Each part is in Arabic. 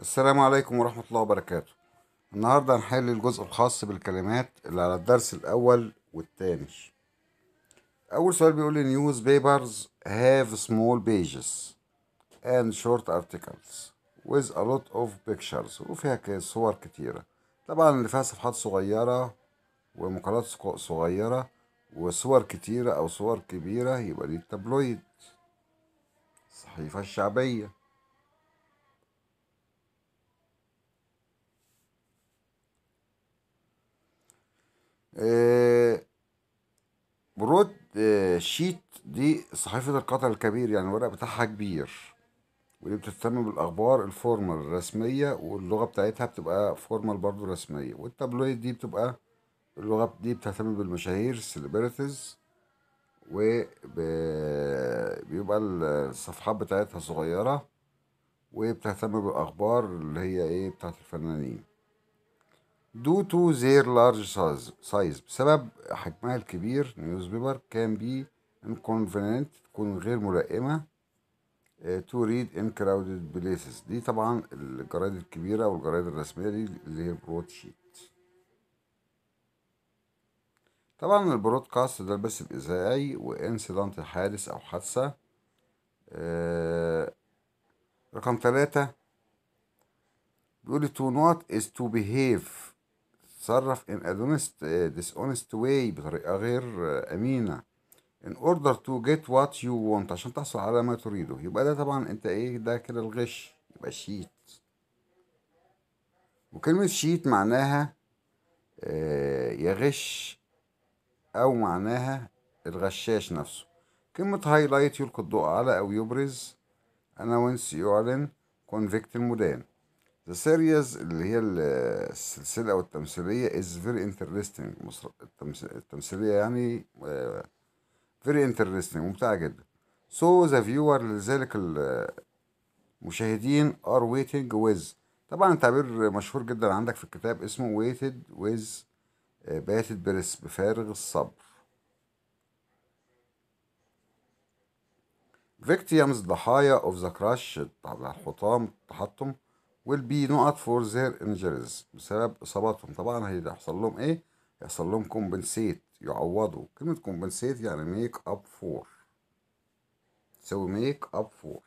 السلام عليكم ورحمة الله وبركاته النهاردة هنحل الجزء الخاص بالكلمات اللي على الدرس الأول والتاني أول سؤال بيقول لي نيوز بيبرز have small pages and short articles with a lot of pictures وفيها صور كتيرة طبعا اللي فيها صفحات صغيرة ومقالات صغيرة وصور كتيرة أو صور كبيرة يبقى دي التابلويد الصحيفة الشعبية آه، برود آه، شيت دي صحيفة القطر الكبير يعني الورق بتاعها كبير ودي بتهتم بالأخبار الفورمال الرسمية واللغة بتاعتها بتبقى فورمال برضو رسمية والتابلويد دي بتبقى اللغة دي بتهتم بالمشاهير السليبرتيز وبيبقى الصفحات بتاعتها صغيرة وبتهتم بالأخبار اللي هي إيه بتاعت الفنانين due to their large size بسبب حجمها الكبير نيوز بيبر كان بي inconvenient تكون غير ملائمة آه، to read in crowded places دي طبعا الجرايد الكبيرة والجرايد الرسمية دي اللي هي بروت شيت طبعا البرودكاست ده بس الإذاعي وإنسيدنت الحادث أو حادثة آه، رقم ثلاثة بيقول to not is to behave تتصرف in a uh, dishonest way بطريقة غير uh, أمينة in order to get what you want عشان تحصل على ما تريده يبقى ده طبعا انت ايه ده كده الغش يبقى شيت وكلمة شيت معناها آه يغش أو معناها الغشاش نفسه كلمة هايلايت يلقي الضوء على أو يبرز أناونس يعلن كونفكت المدان The series اللي هي السلسلة أو التمثيلية is very interesting التمثيلية يعني آه، very interesting ممتعة جدا so the viewer لذلك المشاهدين are waiting with طبعا تعبير مشهور جدا عندك في الكتاب اسمه waited with آه، باتت برس بفارغ الصبر victims ضحايا of the crash الحطام التحطم will be not for their injuries بسبب إصاباتهم طبعا هيحصل لهم إيه؟ يحصل لهم compensate يعوضوا كلمة compensate يعني make up for تساوي make up for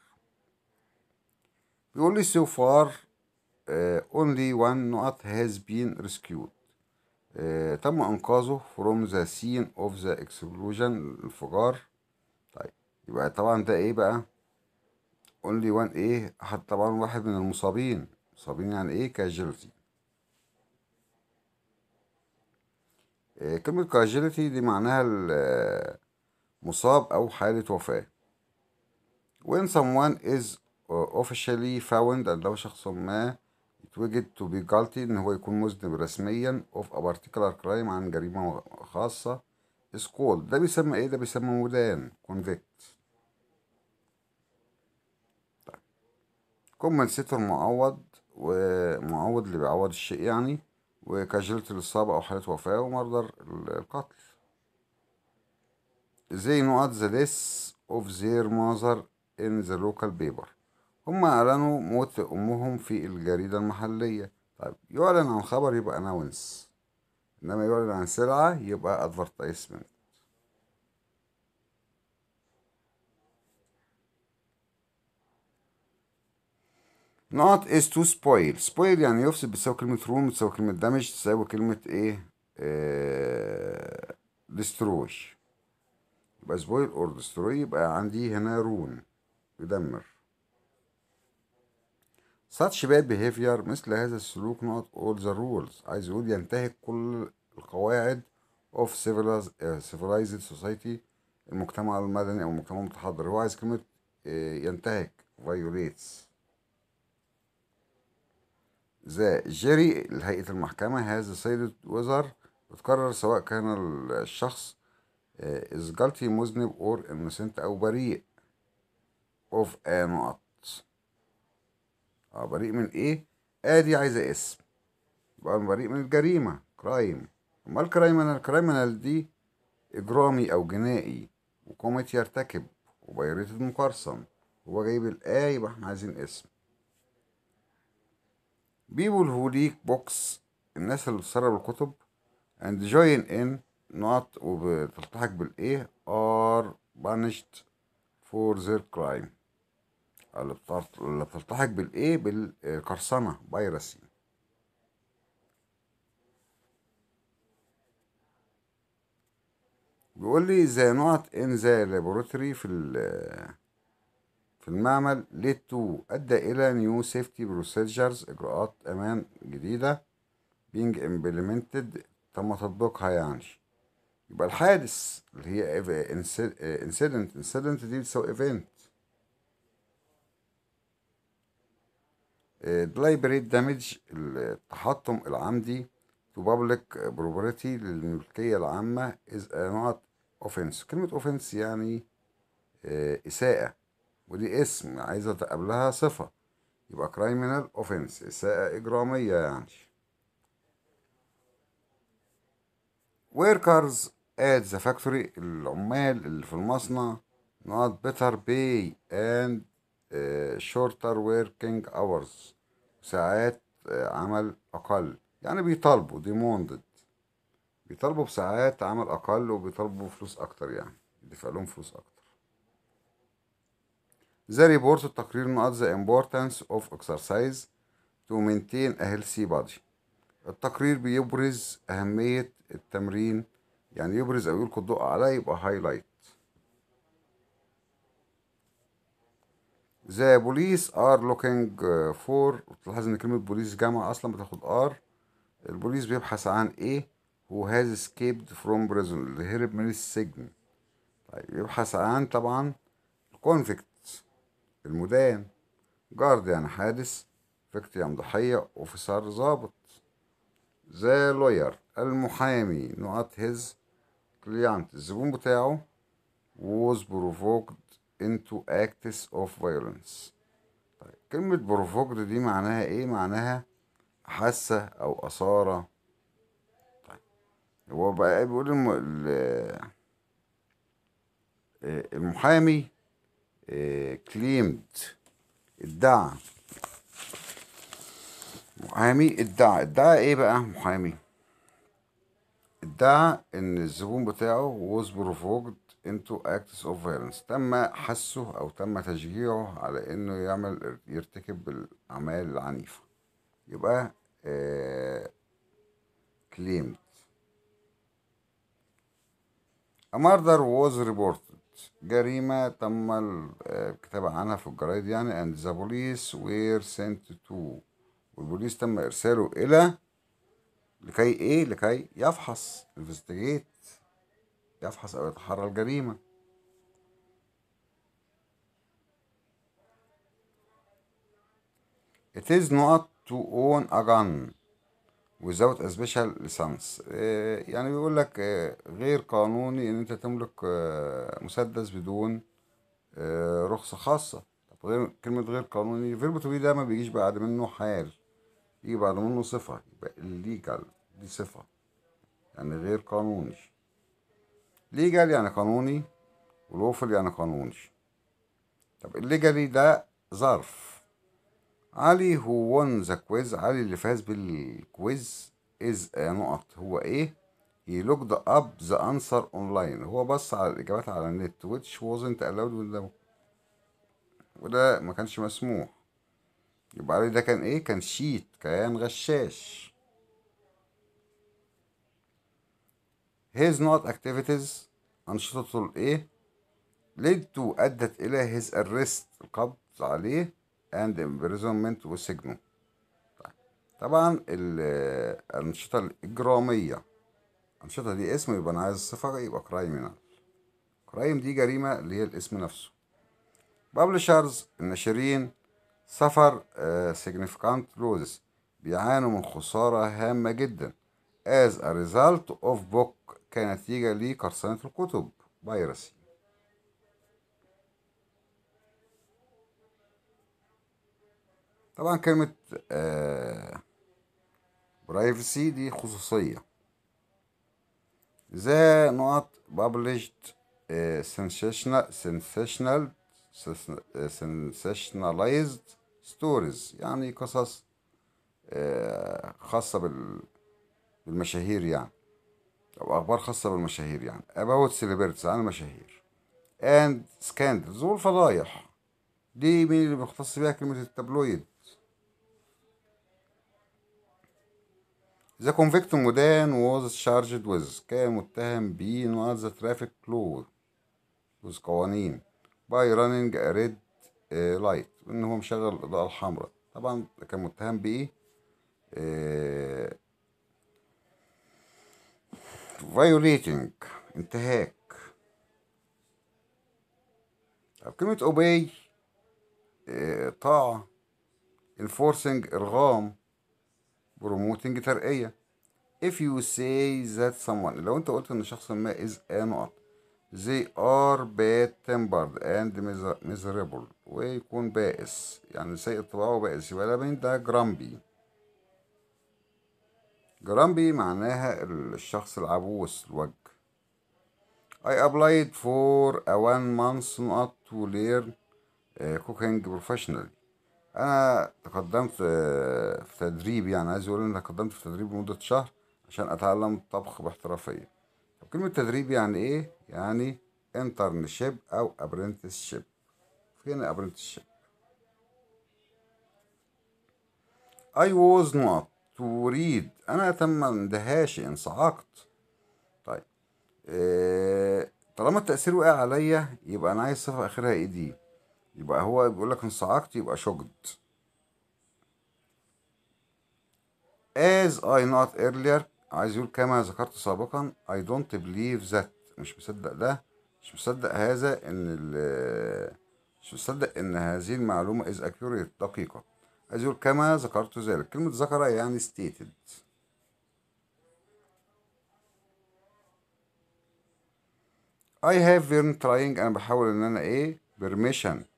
بيقول لي so far uh, only one not has been rescued uh, تم إنقاذه from the scene of the explosion الانفجار طيب يبقى طبعا ده إيه بقى؟ اونلي وان ايه طبعا واحد من المصابين مصابين يعني ايه كاجيلتي إيه كلمة كاجيلتي دي معناها آه، مصاب او حالة وفاة when someone is آه، officially found ان لو شخص ما اتوجد to be guilty ان هو يكون مذنب رسميا of a particular crime عن جريمة خاصة is called ده بيسمى ايه ده بيسمى مدان convict كومنسيتور معوض ومعوض اللي بيعوض الشيء يعني وكاجلت الإصابة أو حالة وفاة ومرضر القتل زي نقط ذا ديس أوف زير ماذر إن ذا لوكال بيبر هما أعلنوا موت أمهم في الجريدة المحلية طيب يعلن عن خبر يبقى أناونس إنما يعلن عن سلعة يبقى ادفرتايسمنت نقط is to spoil spoil يعني يفسد بتساوي كلمة روم بتساوي كلمة damage بتساوي كلمة ايه آه destroy يبقى spoil or destroy يبقى عندي هنا رون يدمر such bad behavior مثل هذا السلوك not all the rules عايز يقول ينتهك كل القواعد of civilized آه، society المجتمع المدني او المجتمع المتحضر هو عايز كلمة آه، ينتهك violates ذا جيري لهيئة المحكمة هذا سيد وزر وتقرر سواء كان الشخص از آه، جالتي مذنب or innocent أو بريء اوف a نقط اه بريء من ايه؟ ادي آه عايزة اسم يبقى بريء من الجريمة كرايم امال الكرايمنال كرايمنال دي إجرامي أو جنائي وقامت يرتكب وبيريت مقرصن هو جايب الايه يبقى احنا عايزين اسم people who ليك books الناس اللي بتسرب الكتب and join in not وبتلتحق بالايه are punished for their crime اللي بتلتحق بالايه بالقرصنه بايرسي بيقول لي they not in the laboratory في ال في المعمل ليد تو أدى إلى نيو سيفتي بروسيجرز إجراءات أمان جديدة being implemented تم تطبيقها يعني يبقى الحادث اللي هي incident incident دي بتساوي event deliberate آه، damage التحطم العمدي to public property للملكية العامة is a not offense كلمة offense يعني آه، إساءة ودي اسم عايزة قبلها صفة يبقى criminal offense إساءة إجرامية يعني workers at the factory العمال اللي في المصنع not better pay and uh, shorter working hours ساعات آه، عمل أقل يعني بيطالبوا demanded بيطالبوا بساعات عمل أقل وبيطالبوا فلوس أكتر يعني بيدفع لهم فلوس أكتر The report التقرير نقط the importance of exercise to maintain a healthy body التقرير بيبرز أهمية التمرين يعني يبرز أو يلقي الضوء على يبقى highlight The police are looking uh, for تلاحظ ان كلمة police جامعة اصلا بتاخد R البوليس بيبحث عن ايه who has escaped from prison اللي هرب من السجن طيب يبحث عن طبعا convict المدان جارد يعني حادث فكت يعني ضحية اوفيسر ظابط ذا لوير المحامي نقط هز كليانت الزبون بتاعه was provoked into acts of violence طيب كلمة provoked دي معناها ايه معناها حاسة او اثارة طيب هو بقى بيقول آه، المحامي كليمت ادعى محامي ادعى ادعى ايه بقى محامي ادعى ان الزبون بتاعه was provoked into acts of violence تم حسه او تم تشجيعه على انه يعمل يرتكب الاعمال العنيفه يبقى آه claimed a murder was reported جريمة تم الكتابة عنها في الجرايد يعني and the police were sent to والبوليس تم إرساله إلى لكي إيه لكي يفحص investigate يفحص أو يتحرى الجريمة It is not to own a gun without a special license آه، يعني بيقول لك آه، غير قانوني ان انت تملك آه، مسدس بدون رخصة خاصة طب غير كلمة غير قانوني فيرب تو بي ده ما بيجيش بعد منه حال يجي بعد منه صفة يبقى الليجال دي صفة يعني غير قانوني ليجال يعني قانوني ولوفل يعني قانوني طب الليجالي ده ظرف علي هو won ذا كويز علي اللي فاز بالكويز از نقط هو ايه he looked up the answer online هو بص على الاجابات على النت which wasn't allowed وده وده ما كانش مسموح يبقى علي ده كان ايه كان شيت كان غشاش his not activities انشطته الايه led to ادت الى his arrest القبض عليه and imprisonment وسجنه طبعا الأنشطة الإجرامية الأنشطة دي اسم يبقى أنا عايز الصفه يبقى كرايمينال يعني. كرايم دي جريمة اللي هي الاسم نفسه بابلشرز الناشرين سفر آه، significant لوزز بيعانوا من خسارة هامة جدا as a result of book كنتيجة لقرصنة الكتب piracy طبعا كلمة برايفسي آه، دي خصوصية ذا نقط published آه، sensational sensational sensationalized stories يعني قصص آه، خاصة بالمشاهير يعني أو أخبار خاصة بالمشاهير يعني about celebrities عن المشاهير and scandals والفضايح دي مين اللي بيختص بيها كلمة التابلويد The convict Mudan was charged with كمتهم being under the traffic law with قوانين by running a red uh, light ان هو مشغل الاضاءة الحمراء طبعا كان متهم بايه uh, violating انتهاك طب كلمة obey uh, طاعة enforcing ارغام promoting ترقية if you say that someone لو انت قلت ان شخص ما is a not they are bad tempered and miserable ويكون بائس يعني سيء الطباع وبائس يبقى ده مين ده جرامبي جرامبي معناها الشخص العبوس الوجه I applied for a one month not to learn cooking professionally انا تقدمت في تدريب يعني عايز اقول ان انا في تدريب لمده شهر عشان اتعلم الطبخ باحترافيه وكلمه كلمه تدريب يعني ايه يعني انترنشيب او ابرنتشيب فين ابرنتشيب I was not to read أنا تم اندهاشي انصعقت طيب إيه طالما التأثير وقع عليا يبقى أنا عايز صفة آخرها إيه دي يبقى هو بيقول لك انصعقت يبقى شقد as I not earlier عايز يقول كما ذكرت سابقا I don't believe that مش مصدق ده مش مصدق هذا ان مش مصدق ان هذه المعلومة is accurate دقيقة عايز يقول كما ذكرت ذلك كلمة ذكر يعني stated I have been trying انا بحاول ان انا ايه permission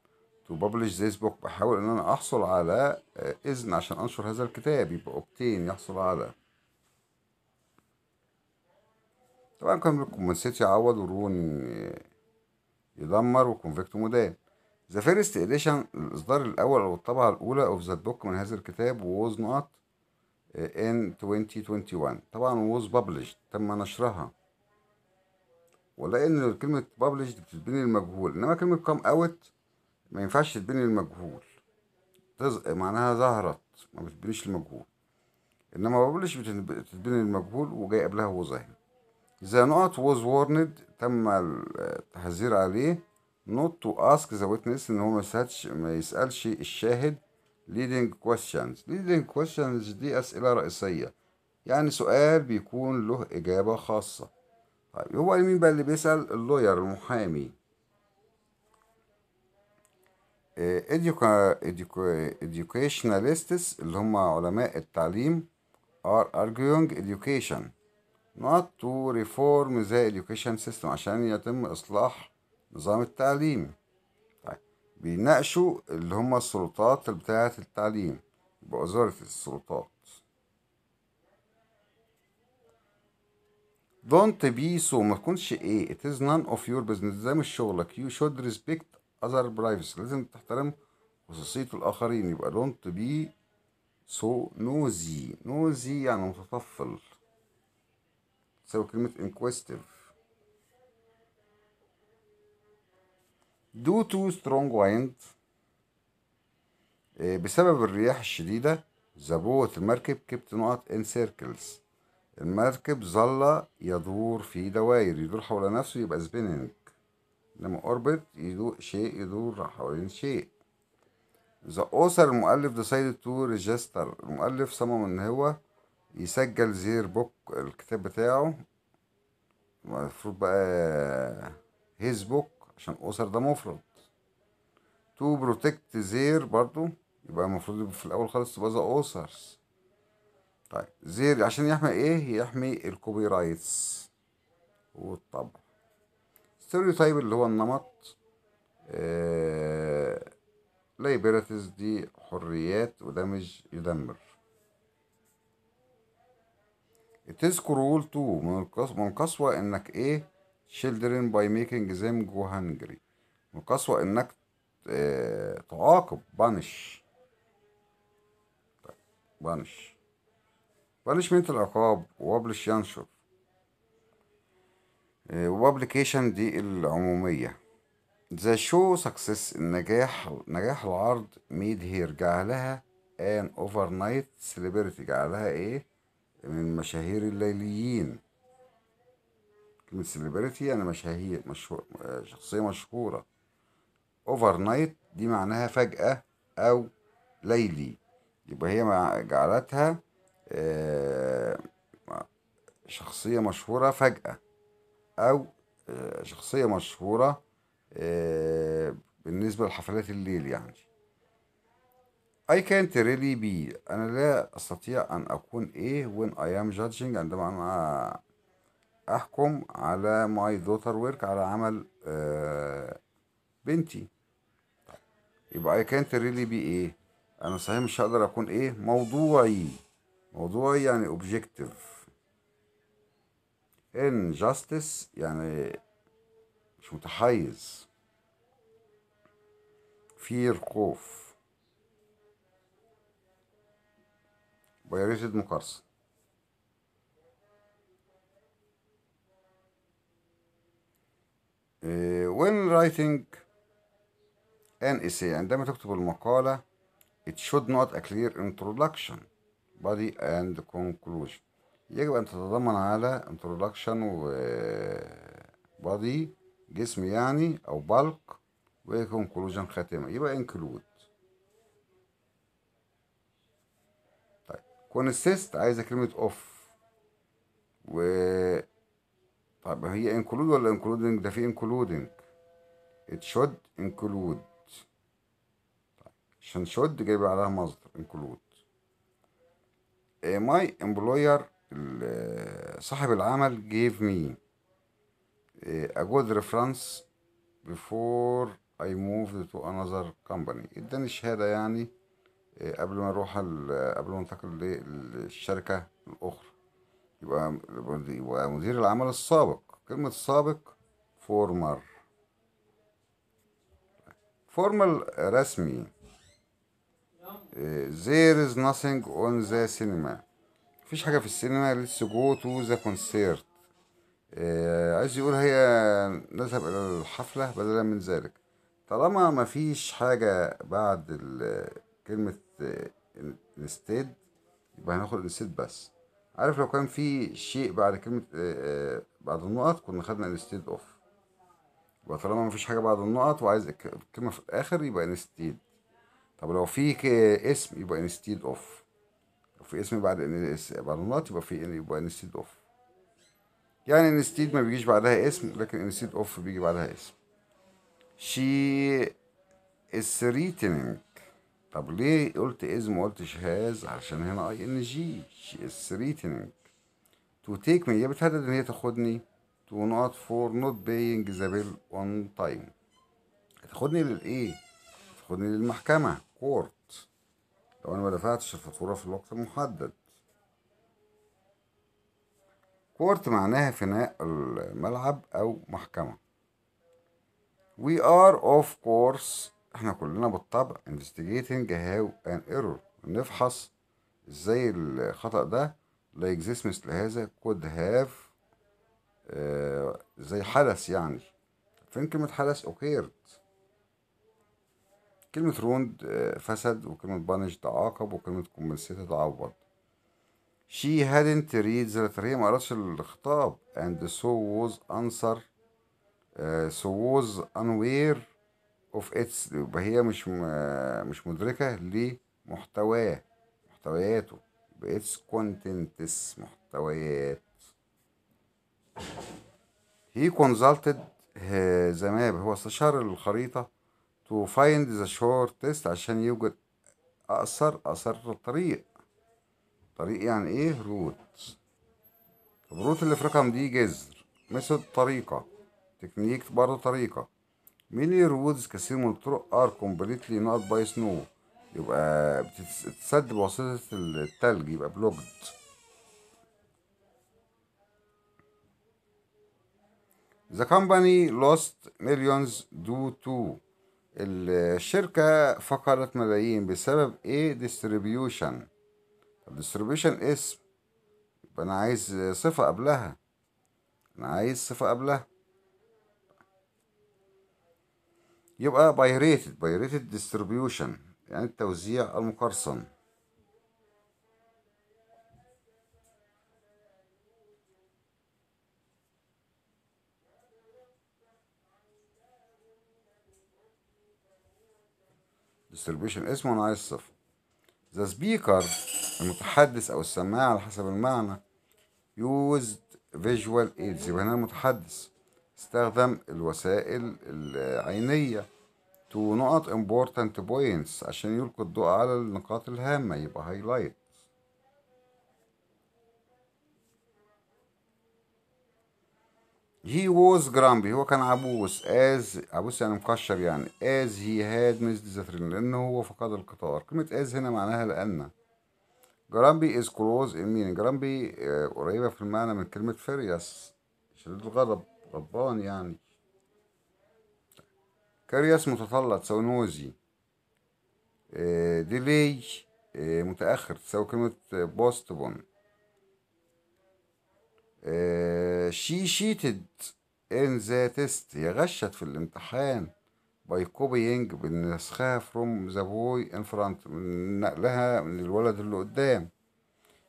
to publish this book بحاول ان انا احصل على آه، اذن عشان انشر هذا الكتاب يبقى اوبتين يحصل على طبعا كان الكومنسيت يعوض ورون يدمر وكونفكت مدان ذا فيرست اديشن الاصدار الاول او الطبعه الاولى اوف ذا بوك من هذا الكتاب was not آه، in 2021 طبعا was published تم نشرها ولان كلمه published بتتبني المجهول انما كلمه come out ما ينفعش تتبني المجهول معناها ظهرت ما بتتبنيش المجهول انما ببلش بتتبني المجهول وجاي قبلها وظاهر The نوت was warned تم التحذير عليه not to ask the witness ان هو ما يسألش ما يسألش الشاهد leading questions leading questions دي أسئلة رئيسية يعني سؤال بيكون له إجابة خاصة طيب هو مين بقى اللي بيسأل اللوير المحامي educationalists اللي هم علماء التعليم are arguing education not to reform the education system عشان يتم إصلاح نظام التعليم بيناقشوا اللي هم السلطات بتاعة التعليم بوزارة السلطات don't be so ما تكونش ايه it is none of your business ده مش شغلك you should respect اذر برايفسي لازم تحترم خصوصية الآخرين يبقى don't be so nosy nosy يعني متطفل تساوي كلمة inquisitive due to strong wind آه، بسبب الرياح الشديدة زبوة المركب kept نقط in circles المركب ظل يدور في دوائر يدور حول نفسه يبقى spinning لما أوربت يدور شيء يدور حوالين شيء the author المؤلف decided to register المؤلف صمم ان هو يسجل زير بوك الكتاب بتاعه المفروض بقى his book عشان author ده مفرد to protect زير برضو يبقى المفروض في الاول خالص تبقى the authors طيب زير عشان يحمي ايه يحمي الكوبي رايتس والطبع الستيريو تايب اللي هو النمط ليبرتيز آه، دي حريات ودمج يدمر تذكر رول تو من القسوة من القسوة انك ايه children by making them go hungry من القسوة انك آه، تعاقب بانش بانش بانش بانشمنت العقاب وابلش ينشر آه، وبابليكيشن دي العمومية ذا شو سكسس النجاح نجاح العرض ميد هير جعلها ان اوفر نايت سيلبرتي جعلها ايه من مشاهير الليليين كلمة سليبرتي يعني مشاهير مشهور آه، شخصية مشهورة اوفر نايت دي معناها فجأة او ليلي يبقى هي جعلتها آه، شخصية مشهورة فجأة او آه، شخصيه مشهوره آه، بالنسبه لحفلات الليل يعني I can't really be أنا لا أستطيع أن أكون إيه when I am judging عندما أنا أحكم على my daughter work على عمل آه، بنتي يبقى I can't really be إيه أنا صحيح مش هقدر أكون إيه موضوعي موضوعي يعني objective injustice يعني مش متحيز fear خوف violated مقارسة when writing an essay عندما تكتب المقالة it should not a clear introduction body and conclusion يجب أن تتضمن على introduction و آه، body جسم يعني أو bulk و conclusion خاتمة يبقى include طيب consist عايزة كلمة اوف و طب هي include ولا including ده في including ات should include عشان طيب. شود جايب عليها مصدر انكلود ماي امبلوير صاحب العمل gave me a good reference before I moved to another company اداني شهادة يعني آه، قبل ما اروح قبل ما انتقل للشركة الاخرى يبقى يبقى مدير العمل السابق كلمة سابق فورمر فورمال رسمي آه، there is nothing on the cinema مفيش حاجة في السينما لسه جو تو ذا كونسيرت آه، عايز يقول هي نذهب إلى الحفلة بدلا من ذلك طالما مفيش حاجة بعد كلمة انستيد آه، يبقى هناخد انستيد بس عارف لو كان في شيء بعد كلمة آه، بعد النقط كنا خدنا انستيد اوف يبقى طالما مفيش حاجة بعد النقط وعايز الكلمة في الآخر يبقى انستيد طب لو في اسم يبقى انستيد اوف في اسم بعد ان اس بعد النقط يبقى في يبقى انستيد اوف يعني انستيد ما بيجيش بعدها اسم لكن انستيد اوف بيجي بعدها اسم شي is threatening طب ليه قلت از ما قلتش هاز علشان هنا اي ان جي شي is threatening to take me هي بتهدد ان هي تاخدني to not for not paying the bill on time هتاخدني للايه؟ هتاخدني للمحكمة court لو أنا ما دفعتش الفاتورة في الوقت المحدد كورت معناها فناء الملعب أو محكمة We are of course احنا كلنا بالطبع investigating how an error نفحص ازاي الخطأ ده لا يجزيس مثل هذا could have اه زي حدث يعني فين كلمة حدث occurred كلمة روند آه، فسد وكلمة بانش تعاقب وكلمة كومبنسيت تعوض She hadn't read the letter ما قرأتش الخطاب and so was answer uh, so was unaware of its يبقى هي مش آه، مش مدركة لمحتواه محتوياته يبقى its contents محتويات he consulted the map هو استشار الخريطة to find the shortest عشان يوجد أقصر أقصر طريق طريق يعني إيه روت طب روت اللي في رقم دي جذر مثل طريقة تكنيك برضه طريقة ميني roads كثير من الطرق ار كومبليتلي نوت باي سنو يبقى بتتسد بواسطة التلج يبقى بلوكد The company lost millions due to الشركة فقدت ملايين بسبب ايه ديستريبيوشن ديستريبيوشن اسم يبقى انا عايز صفة قبلها انا عايز صفة قبلها يبقى بايريتد بايريتد ديستريبيوشن يعني التوزيع المقرصن distribution اسمه ونوع الصفر the speaker المتحدث أو السماعة على حسب المعنى used visual aids يبقى هنا المتحدث استخدم الوسائل العينية to نقط important points عشان يلقي الضوء على النقاط الهامة يبقى highlight هي ووز جرامبي هو كان عبوس از عبوس يعني مكشر يعني از هي هاد missed ديزاترين لأنه هو فقد القطار كلمة از هنا معناها لأن جرامبي از كلوز ان مين جرامبي قريبة في المعنى من كلمة فيريس شديد الغضب غضبان يعني كاريوس متطلع تساوي نوزي ديلي متأخر تساوي كلمة بوستبون شي شيتد ان ذا تيست هي غشت في الامتحان باي كوبينج بنسخها فروم ذا بوي ان فرونت نقلها من الولد اللي قدام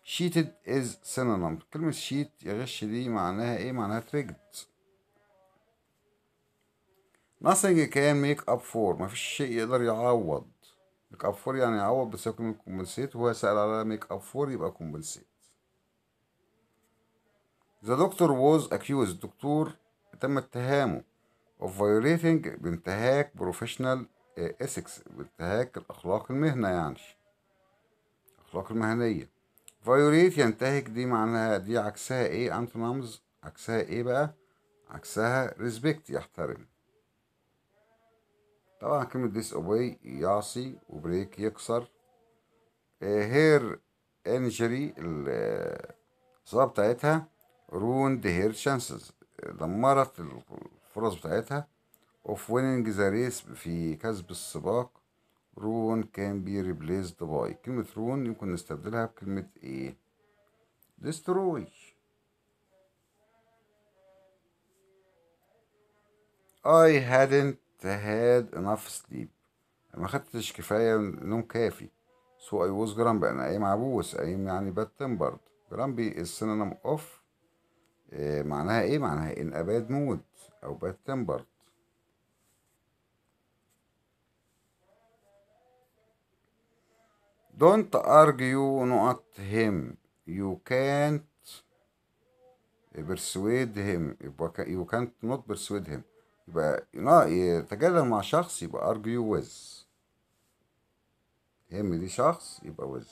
شيتد از سينونيم كلمة شيت يغش دي معناها ايه معناها تريجد nothing can make up for مفيش شيء يقدر يعوض make up for يعني يعوض بس يكون كومبنسيت وهو سأل على make up for يبقى كومبنسيت The doctor was accused الدكتور تم اتهامه of violating بانتهاك professional uh, ethics بانتهاك الأخلاق المهنة يعني الأخلاق المهنية violate ينتهك دي معناها دي عكسها ايه antonyms عكسها ايه بقى عكسها respect يحترم طبعا كلمة disobey يعصي وبريك يكسر هير انجري الإصابة بتاعتها ruined her chances دمرت الفرص بتاعتها of winning the race في كسب السباق ruin can be replaced by كلمة ruin يمكن نستبدلها بكلمة ايه destroy I hadn't had enough sleep ما خدتش كفاية نوم كافي so I was grumpy أنا قايم عبوس قايم يعني bad tempered grumpy is synonym of معناها ايه معناها ان اباد موت او باد كان don't argue not him you can't persuade him you can't not persuade him يبقى لا يتجادل مع شخص يبقى argue with him دي شخص يبقى with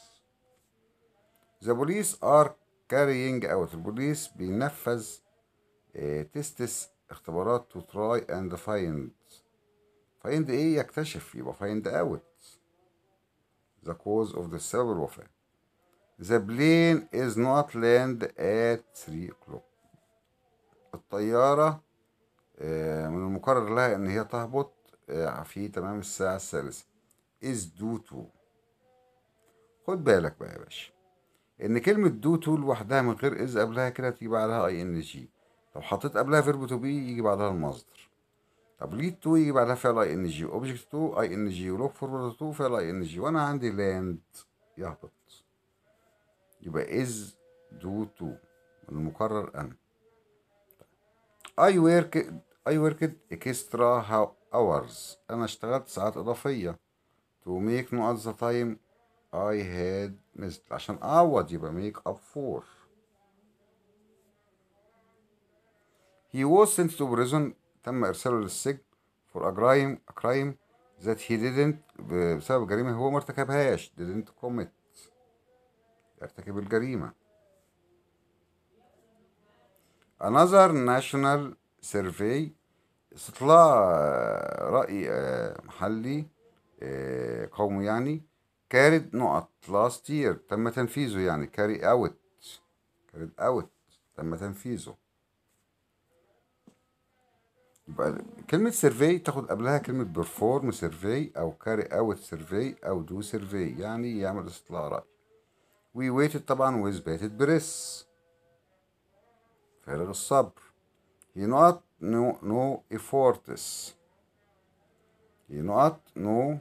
the police are كارينج اوت البوليس بينفذ تستس اختبارات تو تراي اند فايند فايند ايه يكتشف يبقى فايند اوت ذا كوز اوف ذا سبب الوفاه ذا بلين از نوت لاند ات 3 o'clock الطيارة eh, من المقرر لها ان هي تهبط eh, في تمام الساعة الثالثة از دو تو خد بالك بقى يا باشا ان كلمه دو تو لوحدها من غير از قبلها كده تيجي بعدها اي ان جي لو حطيت قبلها فيرب تو بي يجي بعدها المصدر طب ليه تو يجي بعدها فعل اي ان جي اوبجكت تو اي ان جي ولوك فورورد تو فعل اي ان جي وانا عندي لاند يهبط يبقى از دو تو المكرر ان اي ورك اي وركد اكسترا هاورز انا اشتغلت ساعات اضافيه تو ميك نو ات ذا تايم I had missed عشان أعوض يبقى make up for He was sent to prison تم إرساله للسجن for a crime a crime that he didn't بسبب جريمة هو ما ارتكبهاش didn't commit ارتكب الجريمة another national survey استطلاع رأي محلي قومي يعني كارد نقط لاست يير تم تنفيذه يعني كاري اوت كارد اوت تم تنفيذه كلمة سيرفي تاخد قبلها كلمة بيرفورم سيرفي أو كاري أوت سيرفي أو دو سيرفي يعني يعمل استطلاع رأي وي ويتد طبعا ويز بيتد بريس فارغ الصبر هي نقط نو نو افورتس هي نقط نو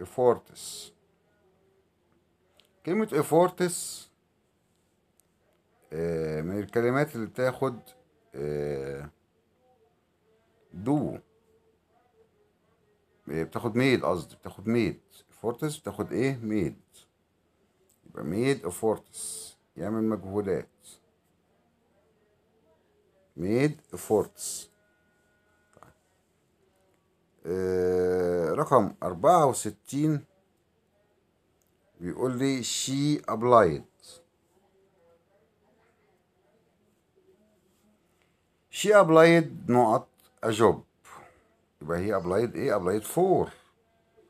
افورتس كلمة افورتس آه، من الكلمات اللي بتاخد دو آه، آه، بتاخد ميد قصدي بتاخد ميد افورتس بتاخد ايه ميد يبقى ميد افورتس يعمل مجهودات ميد افورتس رقم أربعة وستين بيقول لي شي ابلايد شي ابلايد نقط اجوب يبقى هي ابلايد ايه ابلايد فور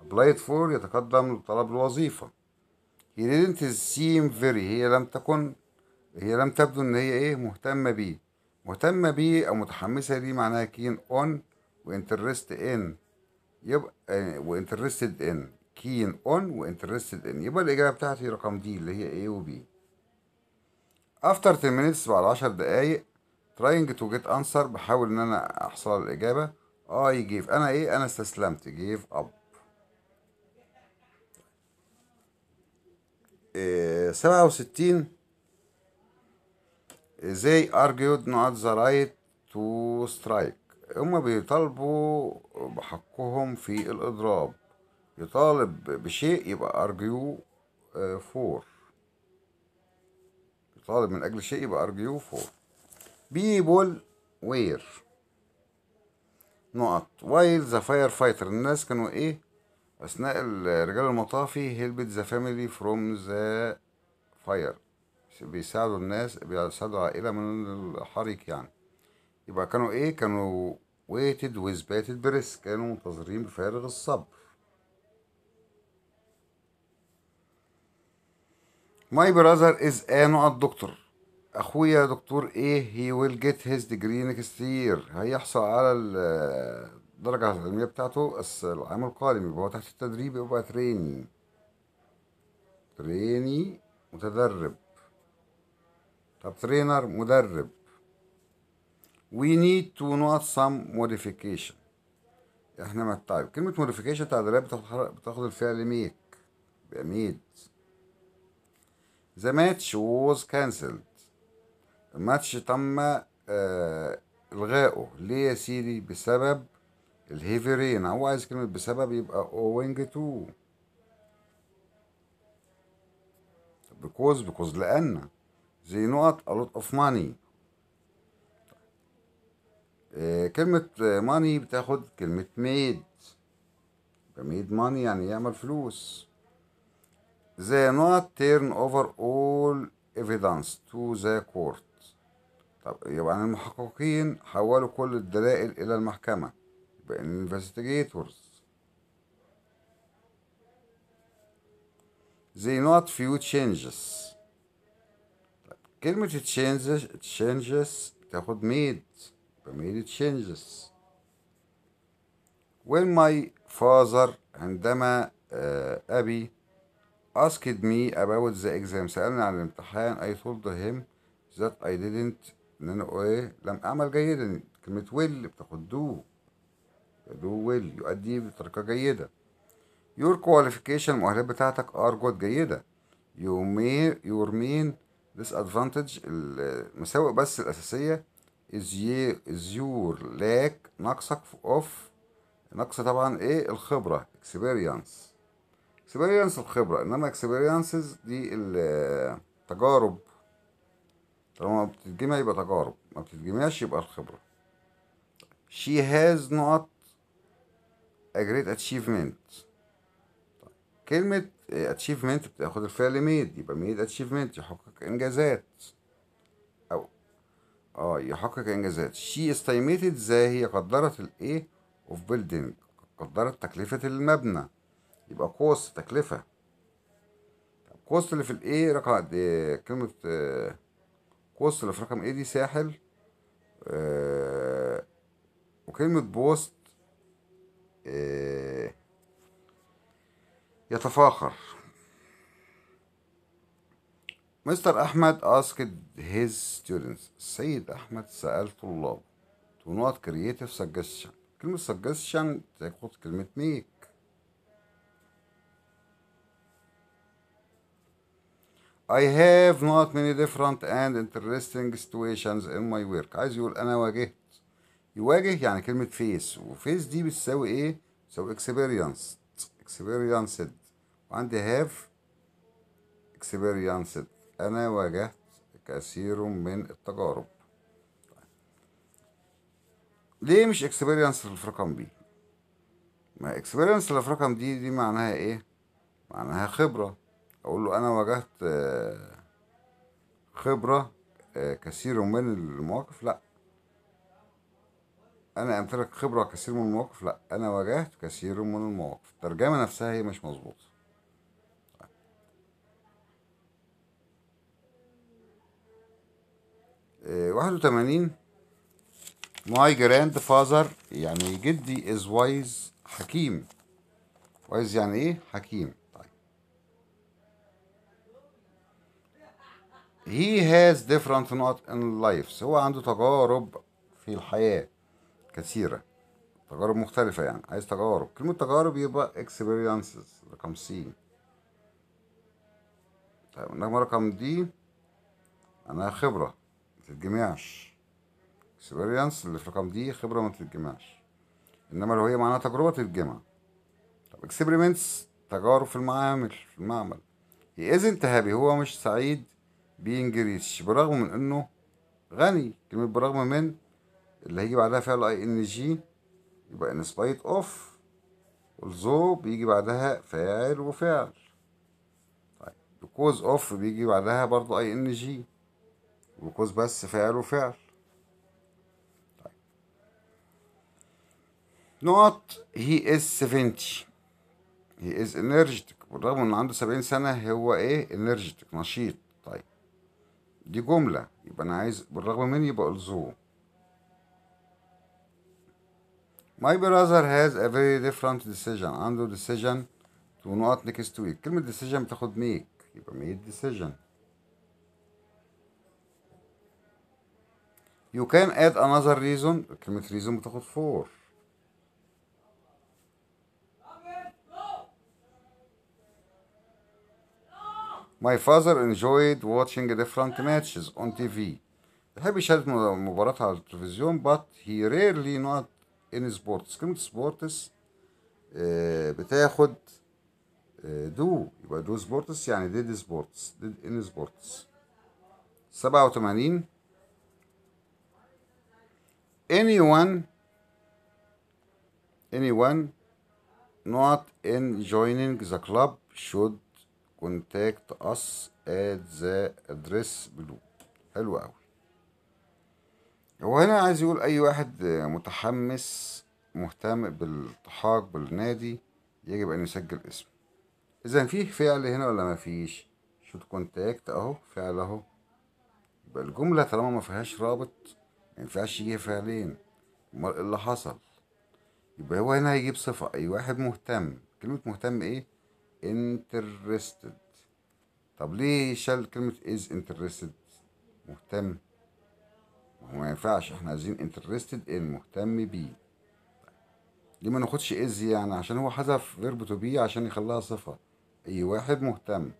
ابلايد فور يتقدم لطلب الوظيفه he didn't seem very هي لم تكن هي لم تبدو ان هي ايه مهتمه بيه مهتمه بيه او متحمسه ليه معناها كين اون وانترست ان يبقى وانترستد ان كين اون وانترستد ان يبقى الاجابه بتاعتي رقم دي اللي هي و وبي افتر 10 minutes بعد 10 دقايق trying to get answer بحاول ان انا احصل على الاجابه I آه، gave انا ايه انا استسلمت gave up آه، سبعة وستين they argued not the right to strike هما بيطالبوا بحقهم في الإضراب يطالب بشيء يبقى ارجيو آه، فور يطالب من أجل شيء يبقى ارجيو فور بيبول وير نقط ذا فاير فايتر الناس كانوا ايه أثناء رجال المطافي هيلبت ذا فاميلي فروم ذا فاير بيساعدوا الناس بيساعدوا عائلة من الحريق يعني يبقى كانوا ايه كانوا ويتد with bated بريس كانوا منتظرين بفارغ الصبر My brother is a not doctor اخويا دكتور ايه هي ويل جيت هيز ديجري نيكست يير هيحصل على الدرجة العلمية بتاعته العام القادم يبقى هو تحت التدريب يبقى تريني تريني متدرب طب ترينر مدرب we need to not some modification احنا ما طيب كلمة modification تعديلات بتاخد الفعل ميك بيبقى made The match was cancelled الماتش تم آه إلغائه ليه يا سيدي بسبب الهيفي رين هو عايز كلمة بسبب يبقى اوينج تو because because لأن زي نقط a lot of money آه كلمة آه، money بتاخد كلمة made ميد ماني يعني يعمل فلوس they not turn over all evidence to the court طب يبقى يعني المحققين حولوا كل الدلائل إلى المحكمة يبقى investigators they not few changes كلمة changes changes تاخد made يبقى made changes when my father عندما أبي asked me about the exam سألني عن الامتحان I told him that I didn't ان انا ايه لم اعمل جيدا كلمة will بتاخد do do will يؤدي بطريقة جيدة your qualification المؤهلات بتاعتك are good جيدة you may your main disadvantage المساوئ بس الأساسية is, is your lack نقصك of نقص طبعا ايه الخبرة experience اكسبيرينس الخبرة انما اكسبيرينسز دي التجارب طالما بتتجمع يبقى تجارب ما بتتجمعش يبقى الخبرة she has not a great achievement كلمة achievement بتاخد الفعل made يبقى made achievement يحقق انجازات او اه يحقق انجازات she estimated ازاي هي قدرت الايه of building قدرت تكلفة المبنى يبقى كوست تكلفة كوست اللي في A رقم قد ايه كلمة كوست آه، اللي في رقم ايه دي ساحل آه، وكلمة بوست آه، يتفاخر مستر أحمد asked his students السيد أحمد سأل طلابه to not creative suggestion كلمة suggestion تاخد كلمة make I have not many different and interesting situations in my work عايز يقول انا واجهت يواجه يعني كلمة فيس وفيس دي بتساوي ايه؟ بتساوي experienced experienced وعندي have experienced انا واجهت كثير من التجارب ليه مش اكسبيرينس اللي في رقم بي ما اكسبيرينس اللي في رقم دي دي معناها ايه معناها خبره اقول له انا واجهت آه، خبرة آه، كثير من المواقف لا انا امتلك خبرة كثير من المواقف لا انا واجهت كثير من المواقف الترجمة نفسها هي مش مظبوطة آه، واحد وتمانين My grandfather يعني جدي is wise حكيم wise يعني ايه حكيم he has different not in life هو عنده تجارب في الحياة كثيرة تجارب مختلفة يعني عايز تجارب كلمة تجارب يبقى experiences رقم سي طيب النجمة رقم دي أنا خبرة متتجمعش experience اللي في رقم دي خبرة متتجمعش إنما لو هي معناها تجربة تتجمع طب experiments تجارب في المعامل في المعمل he isn't happy هو مش سعيد بينجريش برغم من انه غني كلمة برغم من اللي هيجي بعدها فعل اي ان جي يبقى ان سبايت اوف والزو بيجي بعدها فاعل وفعل طيب بكوز اوف بيجي بعدها برضو اي ان جي وكوز بس فاعل وفعل طيب نقط هي از 70 هي از انرجيتك بالرغم ان عنده 70 سنة هو ايه انرجيتك نشيط دي جملة يبقى أنا عايز بالرغم من يبقى الزو My brother has a very different decision عنده decision to not next to it كلمة decision بتاخد make يبقى made decision You can add another reason كلمة reason بتاخد for My father enjoyed watching different matches on TV. بيحب يشاهد مباريات على التلفزيون but he rarely not in sports كلمة sports بتاخد دو يبقى دو سبورتس يعني ديد سبورتس ديد ان سبورتس سبعة وتمانين anyone anyone not in joining the club should كونتاكت اس اد ذا ادريس بلو حلو قوي هو هنا عايز يقول اي واحد متحمس مهتم بالتحاق بالنادي يجب ان يسجل اسمه اذا فيه فعل هنا ولا مفيش شوت كونتاكت اهو فعل اهو يبقى الجمله طالما ما فيهاش رابط ما ينفعش يجي فعلين امال ايه اللي حصل يبقى هو هنا هيجيب صفه اي واحد مهتم كلمه مهتم ايه interested طب ليه شال كلمة is interested مهتم ما هو ما ينفعش احنا عايزين interested in مهتم بيه ليه ما ناخدش is يعني عشان هو حذف verb to be عشان يخليها صفة اي واحد مهتم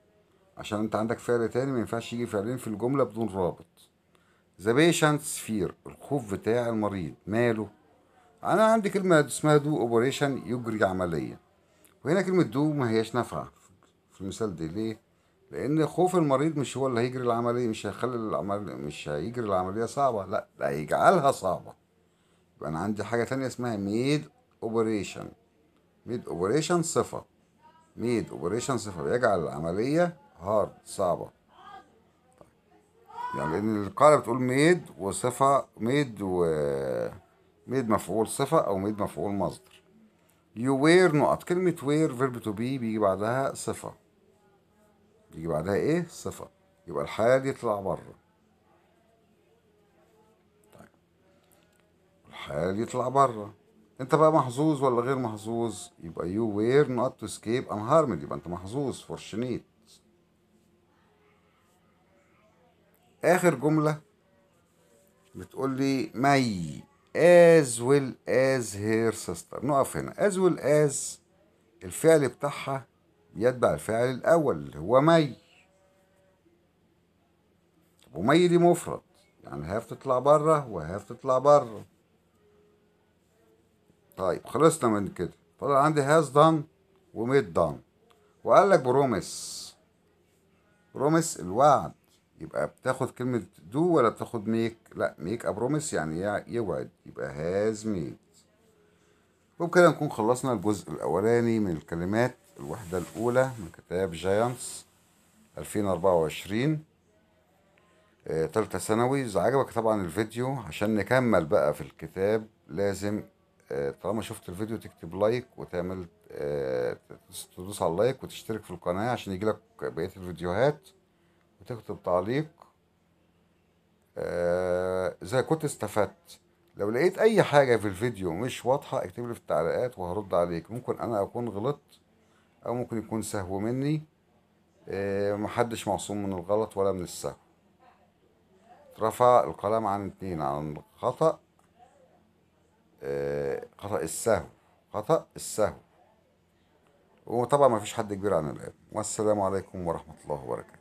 عشان انت عندك فعل تاني ما ينفعش يجي فعلين في الجملة بدون رابط the patient's fear الخوف بتاع المريض ماله انا عندي كلمة اسمها do operation يجري عملية وهنا كلمة دو ما هيش نافعة في المثال دي ليه؟ لأن خوف المريض مش هو اللي هيجري العملية مش هيخلي العملية مش هيجري العملية صعبة لا ده هيجعلها صعبة يبقى أنا عندي حاجة تانية اسمها ميد أوبريشن ميد أوبريشن صفة ميد أوبريشن صفة بيجعل العملية هارد صعبة طيب. يعني لأن القاعدة بتقول ميد وصفة ميد و ميد مفعول صفة أو ميد مفعول مصدر يو وير نقط كلمة وير فيرب تو بي بيجي بعدها صفة بيجي بعدها ايه صفة يبقى الحياة دي تطلع بره طيب الحياة دي تطلع بره انت بقى محظوظ ولا غير محظوظ يبقى يو وير نقط تو اسكيب ان هارمد يبقى انت محظوظ فورشنيت اخر جمله بتقول لي مي as well as her sister نقف هنا as well as الفعل بتاعها يتبع الفعل الأول اللي هو مي ومي دي مفرد يعني هاف تطلع بره وهاف تطلع بره طيب خلصنا من كده طلع عندي هاز done وميد done وقال لك بروميس بروميس الوعد يبقى بتاخد كلمة دو ولا بتاخد ميك لا ميك أبروميس يعني يوعد يبقى هاز ميد وبكده نكون خلصنا الجزء الأولاني من الكلمات الوحدة الأولى من كتاب جاينتس 2024 آه، تالتة ثانوي إذا عجبك طبعا الفيديو عشان نكمل بقى في الكتاب لازم آه، طالما شفت الفيديو تكتب لايك وتعمل آه، تدوس على اللايك وتشترك في القناة عشان يجيلك بقية الفيديوهات بتكتب تعليق آه، إذا كنت استفدت لو لقيت أي حاجة في الفيديو مش واضحة اكتب لي في التعليقات وهرد عليك ممكن أنا أكون غلطت أو ممكن يكون سهو مني آه، محدش معصوم من الغلط ولا من السهو رفع القلم عن اتنين عن خطأ آه، خطأ السهو خطأ السهو وطبعا مفيش حد كبير عن الآن والسلام عليكم ورحمة الله وبركاته